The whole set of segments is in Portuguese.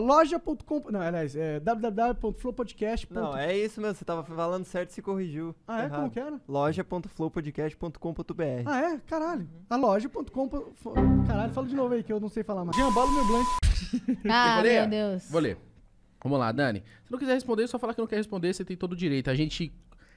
Loja.com. Não, aliás, é www.flowpodcast.com Não, é isso mesmo. Você tava falando certo e se corrigiu. Ah, é? Errado. Como que era? Loja.flowpodcast.com.br. Ah, é? Caralho. A loja.com. Caralho, fala de novo aí que eu não sei falar mais. Jambalo meu blank. Ah, meu Deus. Vou ler. Vamos lá, Dani. Se não quiser responder, é só falar que não quer responder, você tem todo o direito. A gente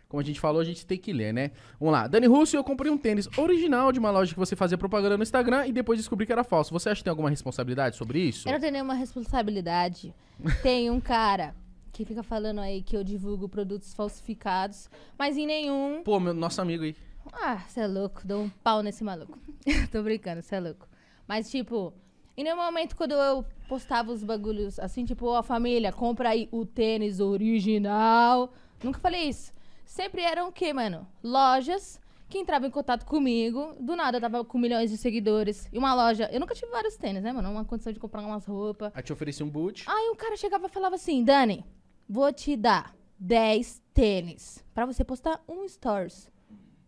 como a gente falou, a gente tem que ler, né? Vamos lá. Dani Russo, eu comprei um tênis original de uma loja que você fazia propaganda no Instagram e depois descobri que era falso. Você acha que tem alguma responsabilidade sobre isso? Eu não tenho nenhuma responsabilidade. tem um cara que fica falando aí que eu divulgo produtos falsificados, mas em nenhum. Pô, meu, nosso amigo aí. Ah, você é louco. Dou um pau nesse maluco. Tô brincando, você é louco. Mas, tipo, em nenhum momento quando eu postava os bagulhos assim, tipo, ó, oh, família, compra aí o tênis original. Nunca falei isso sempre eram o quê, mano? Lojas que entravam em contato comigo. Do nada eu tava com milhões de seguidores. E uma loja. Eu nunca tive vários tênis, né, mano? Uma condição de comprar umas roupas. Aí te oferecia um boot. Aí um cara chegava e falava assim: Dani, vou te dar 10 tênis pra você postar um stories.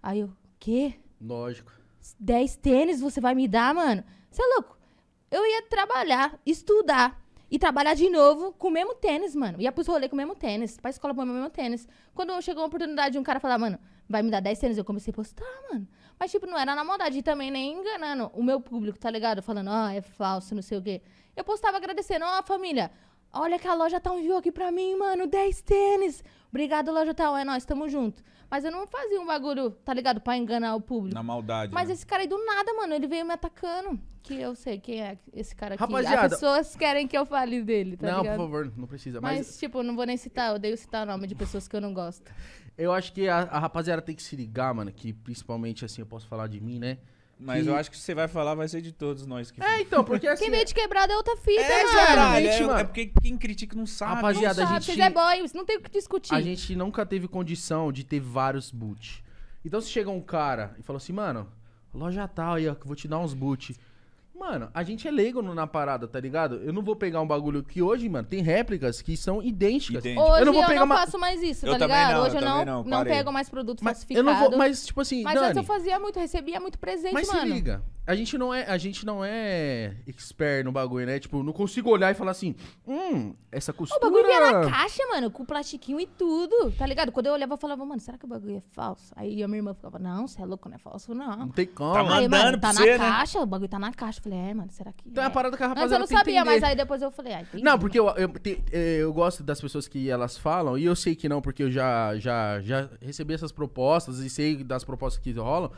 Aí eu, quê? Lógico. 10 tênis você vai me dar, mano? Você é louco? Eu ia trabalhar, estudar, e trabalhar de novo com o mesmo tênis, mano. Ia pros rolê com o mesmo tênis, pra escola com o mesmo tênis. Quando chegou a oportunidade de um cara falar, mano, vai me dar 10 tênis, eu comecei a postar, mano. Mas, tipo, não era na maldade também, nem enganando o meu público, tá ligado? Falando, ó, oh, ah, é falso, não sei o quê. Eu postava agradecendo, ó, oh, família, Olha que a loja tá enviou aqui pra mim, mano, 10 tênis. Obrigado, loja tal. É nós, tamo junto. Mas eu não fazia um bagulho, tá ligado? Pra enganar o público. Na maldade. Mas né? esse cara aí do nada, mano, ele veio me atacando. Que eu sei quem é esse cara aqui. Rapaziada. As pessoas querem que eu fale dele, tá não, ligado? Não, por favor, não precisa. Mas, mas tipo, não vou nem citar, eu odeio citar o nome de pessoas que eu não gosto. Eu acho que a, a rapaziada tem que se ligar, mano, que principalmente, assim, eu posso falar de mim, né? Mas que... eu acho que você vai falar vai ser de todos nós que. É, então, porque assim. Quem vê de quebrada é outra fita, é, mano. é, é, é porque quem critica não sabe. Rapaziada, não sabe, a gente. é boy, não tem o que discutir. A gente nunca teve condição de ter vários boot. Então se chega um cara e fala assim, mano, loja tal aí, ó, que eu vou te dar uns boot. Mano, a gente é leigo na parada, tá ligado? Eu não vou pegar um bagulho que hoje, mano, tem réplicas que são idênticas. Hoje eu não, vou pegar eu não uma... faço mais isso, eu tá ligado? Não, hoje eu, não, não, não pego mais produto mas, Eu não vou, mas tipo assim, Mas Dani, antes eu fazia muito, recebia muito presente, mas mano. Mas se liga, a gente não é, a gente não é expert no bagulho, né? Tipo, não consigo olhar e falar assim, hum, essa costura... O bagulho vinha na caixa, mano, com plastiquinho e tudo, tá ligado? Quando eu olhava, eu falava, mano, será que o bagulho é falso? Aí a minha irmã ficava, não, você é louco, não é falso, não. Não tem como. Tá mandando aí, mano, tá na né? caixa, né? o bagulho tá na caixa. Eu falei, é, mano, será que Então é a é? parada que a rapaziada Mas eu não sabia, entender. mas aí depois eu falei, ah, Não, porque eu, eu, eu, eh, eu, gosto das pessoas que elas falam, e eu sei que não, porque eu já, já, já recebi essas propostas e sei das propostas que rolam,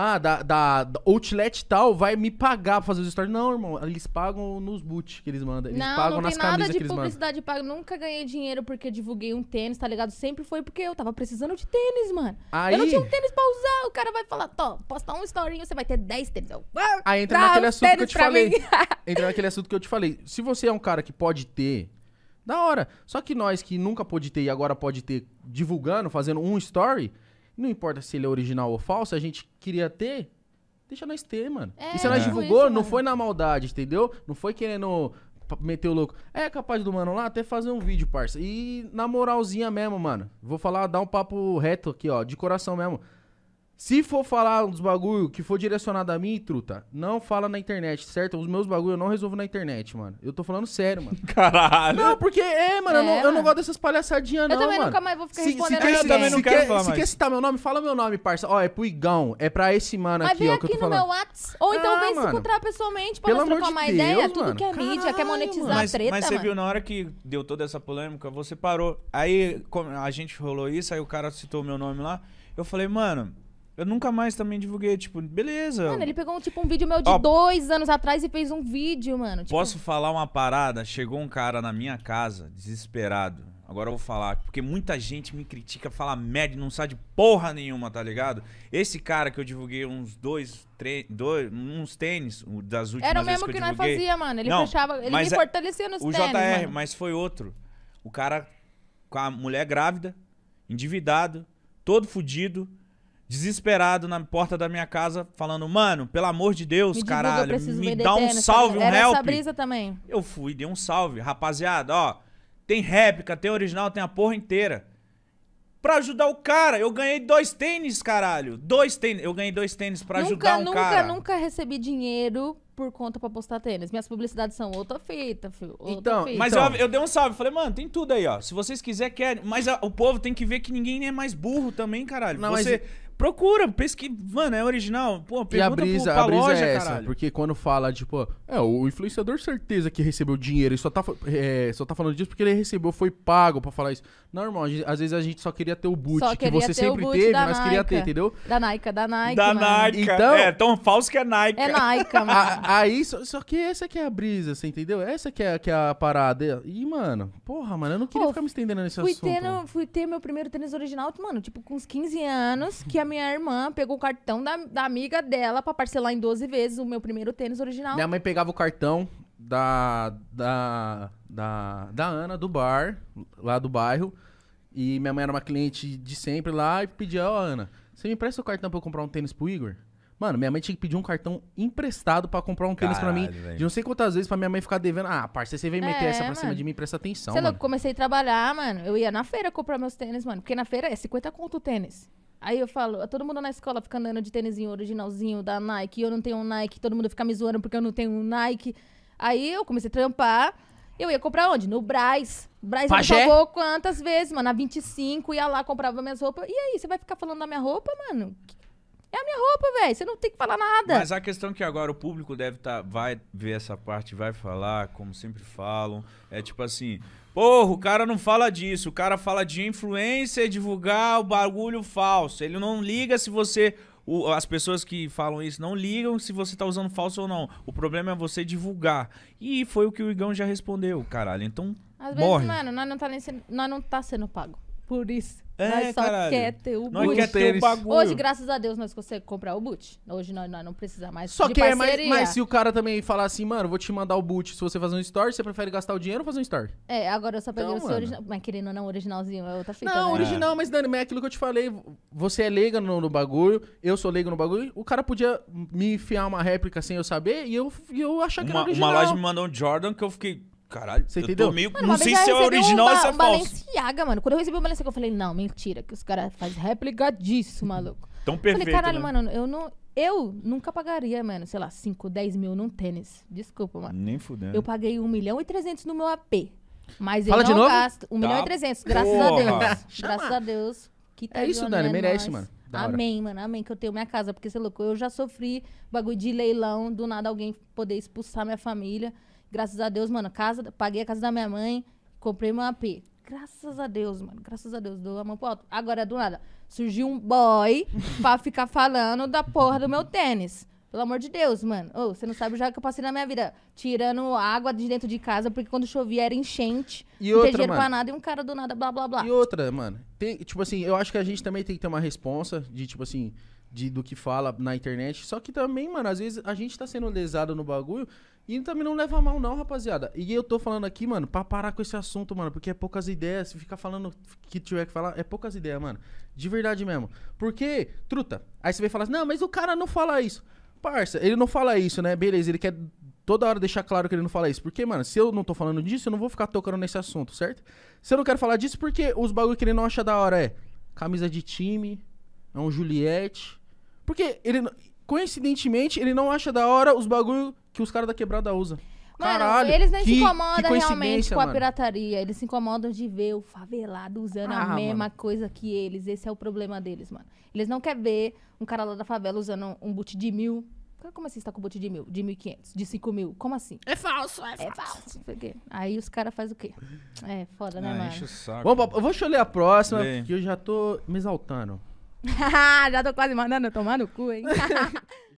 ah, da, da, da outlet tal vai me pagar pra fazer os stories. Não, irmão, eles pagam nos boots que eles mandam. Eles não, pagam não nas camisas que eles mandam. Não, tem nada de publicidade paga. Nunca ganhei dinheiro porque divulguei um tênis, tá ligado? Sempre foi porque eu tava precisando de tênis, mano. Aí... Eu não tinha um tênis pra usar. O cara vai falar, Tó, postar um story você vai ter 10 tênis. Eu, Aí entra naquele assunto que eu te falei. entra naquele assunto que eu te falei. Se você é um cara que pode ter da hora. Só que nós que nunca pôde ter e agora pode ter divulgando, fazendo um story, não importa se ele é original ou falso, a gente queria ter, deixa nós ter, mano. É, e se nós é. divulgou, isso, não foi na maldade, entendeu? Não foi querendo meter o louco. É capaz do mano lá até fazer um vídeo, parça. E na moralzinha mesmo, mano. Vou falar, dar um papo reto aqui, ó, de coração mesmo. Se for falar uns bagulho que for direcionado a mim, truta, não fala na internet, certo? Os meus bagulho eu não resolvo na internet, mano. Eu tô falando sério, mano. Caralho. Não, porque é, mano, é, eu, não, eu, não, gosto dessas palhaçadinhas, não, Eu também mano. nunca mais vou ficar se, respondendo. Se, se, eu também não quero quer, falar se mais. quer citar meu nome, fala meu nome, parça. Ó, é pro Igão, é pra esse mano Mas aqui, vem ó, aqui que eu tô falando. no meu WhatsApp, ou então ah, vem mano. se encontrar pessoalmente pra Pelo nós trocar uma Deus, ideia, mano. tudo que é Caralho, mídia, quer monetizar mas, treta, Mas você viu, na hora que deu toda essa polêmica, você parou. Aí a gente rolou isso, aí o cara citou meu nome lá. Eu falei, mano... Eu nunca mais também divulguei, tipo, beleza. Mano, ele pegou um, tipo um vídeo meu de Ó, dois anos atrás e fez um vídeo, mano. Tipo... Posso falar uma parada? Chegou um cara na minha casa, desesperado. Agora eu vou falar, porque muita gente me critica, fala merda não sabe de porra nenhuma, tá ligado? Esse cara que eu divulguei uns dois, dois uns tênis das últimas Era o mesmo que, que nós fazia, mano. Ele não, fechava, ele me é fortalecia nos o tênis. O JR, mano. mas foi outro. O cara com a mulher grávida, endividado, todo fudido desesperado na porta da minha casa, falando, mano, pelo amor de Deus, me caralho, divulga, me dá um salve, um Era help. Essa brisa também. Eu fui, dei um salve. Rapaziada, ó, tem réplica, tem original, tem a porra inteira. Pra ajudar o cara, eu ganhei dois tênis, caralho. Dois tênis, eu ganhei dois tênis pra nunca, ajudar um nunca, cara. Nunca, nunca recebi dinheiro por conta pra postar tênis. Minhas publicidades são outra fita, filho. Outra então, mas então. Eu, eu dei um salve. Falei, mano, tem tudo aí, ó. Se vocês quiserem, querem. Mas a, ah, o povo tem que ver que ninguém é mais burro também, caralho. Não, você, mas... Procura, pesquisa. Mano, é original. Pô, pergunta e a brisa, pro, a brisa loja, é essa, caralho. porque quando fala, tipo, é, o influenciador certeza que recebeu dinheiro e só tá, é, só tá falando disso porque ele recebeu, foi pago pra falar isso. Não, irmão, gente, às vezes a gente só queria ter o boot só que você sempre teve, mas queria ter, entendeu? Da Nike, da Nike. Da mano. Nike. Então, é, tão falso que é Nike. É Nike, mano. aí, só, só, que essa que é a brisa, você entendeu? Essa que é, que é a parada. E, mano, porra, mano, eu não queria Pô, ficar me estendendo nesse fui assunto. fui ter meu primeiro tênis original, mano, tipo, com uns 15 anos, que a minha irmã pegou o cartão da, da amiga dela pra parcelar em 12 vezes o meu primeiro tênis original. Minha mãe pegava o cartão da, da, da, da Ana, do bar, lá do bairro. E minha mãe era uma cliente de sempre lá e pedia, ó, Ana, você me empresta o cartão pra eu comprar um tênis pro Igor? Mano, minha mãe tinha que pedir um cartão emprestado para comprar um tênis para mim. Véio. De não sei quantas vezes para minha mãe ficar devendo. Ah, parceiro, você vem meter é, essa pra mano. cima de mim, presta atenção. Sei mano. lá, comecei a trabalhar, mano. Eu ia na feira comprar meus tênis, mano. Porque na feira é 50 conto o tênis. Aí eu falo, todo mundo na escola fica andando de tênisinho originalzinho da Nike, eu não tenho um Nike, todo mundo fica me zoando porque eu não tenho um Nike. Aí eu comecei a trampar. Eu ia comprar onde? No Braz. Braz Pajé? pagou quantas vezes, mano? Na 25, ia lá, comprava minhas roupas. E aí, você vai ficar falando da minha roupa, mano? É a minha roupa, velho. Você não tem que falar nada. Mas a questão é que agora o público deve estar. Tá, vai ver essa parte, vai falar, como sempre falam. É tipo assim. Porra, o cara não fala disso. O cara fala de influência e divulgar o bagulho falso. Ele não liga se você. O, as pessoas que falam isso não ligam se você tá usando falso ou não. O problema é você divulgar. E foi o que o Igão já respondeu, caralho. Então. Às morre. vezes, mano, nós não tá, sendo, nós não tá sendo pago. Por isso. É, nós só caralho. quer ter o boot. Nós quer ter o bagulho. Hoje, graças a Deus, nós conseguimos comprar o boot. Hoje nós, nós não precisamos mais só de que é parceria. É, mas, mas se o cara também falar assim, mano, vou te mandar o boot, se você fazer um story, você prefere gastar o dinheiro ou fazer um story? É, agora eu só peguei então, o seu original. Mas querendo ou não, originalzinho é outra fita, Não, né? original, mas Dani, é aquilo que eu te falei. Você é leiga no, no, bagulho, eu sou leigo no bagulho. O cara podia me enfiar uma réplica sem eu saber e eu, eu achar que uma, era original. Uma loja me mandou um Jordan que eu fiquei... Caralho, você entendeu? meio, mano, não sei se é original essa ou se é Balenciaga, mano. Quando eu recebi o Balenciaga, eu falei, não, mentira, que os caras fazem réplica disso, maluco. Tão perfeito, Falei, caralho, né? mano, eu não... Eu nunca pagaria, mano, sei lá, 5, 10 mil num tênis. Desculpa, mano. Nem fudendo. Eu paguei 1 milhão e 300 no meu AP. Mas Fala eu de não novo? gasto 1 milhão e 300, tá graças a Deus. graças a Deus. Que tá é isso, Dani, é merece, mano. amém, mano, amém, que eu tenho minha casa, porque você lá é louco. Eu já sofri bagulho de leilão, do nada alguém poder expulsar minha família. Graças a Deus, mano, casa, paguei a casa da minha mãe, comprei meu AP. Graças a Deus, mano. Graças a Deus, dou a mão pro alto. Agora, do nada, surgiu um boy pra ficar falando da porra do meu tênis. Pelo amor de Deus, mano. Ô, você não sabe já que eu passei na minha vida. Tirando água de dentro de casa, porque quando chovia era enchente. E não dinheiro mano, pra nada e um cara do nada, blá blá blá. E outra, mano. Tem, tipo assim, eu acho que a gente também tem que ter uma responsa de, tipo assim, de, do que fala na internet. Só que também, mano, às vezes a gente tá sendo lesado no bagulho e também não leva mal, não, rapaziada. E eu tô falando aqui, mano, pra parar com esse assunto, mano, porque é poucas ideias. Se ficar falando que tiver que falar, é poucas ideias, mano. De verdade mesmo. Porque, truta, aí você vai falar assim, não, mas o cara não fala isso. Parça, ele não fala isso, né? Beleza, ele quer toda hora deixar claro que ele não fala isso. Porque, mano, se eu não tô falando disso, eu não vou ficar tocando nesse assunto, certo? Se eu não quero falar disso, porque os bagulho que ele não acha da hora é camisa de time, é um Juliette, porque ele, coincidentemente, ele não acha da hora os bagulho que os caras da quebrada usam. Mano, Caralho, eles nem que, se incomodam realmente com mano. a pirataria. Eles se incomodam de ver o favelado usando ah, a mesma mano. coisa que eles. Esse é o problema deles, mano. Eles não querem ver um cara lá da favela usando um boot de mil. Como assim você tá com boot de mil? De mil quinhentos? De cinco mil? Como assim? É falso, é, é falso. falso. Aí os caras fazem o quê? É foda, né, ah, mano? Enche o saco. Bom, eu vou deixa ler a próxima, Lê. que eu já tô me exaltando. Já tô quase mandando tomar no cu, hein?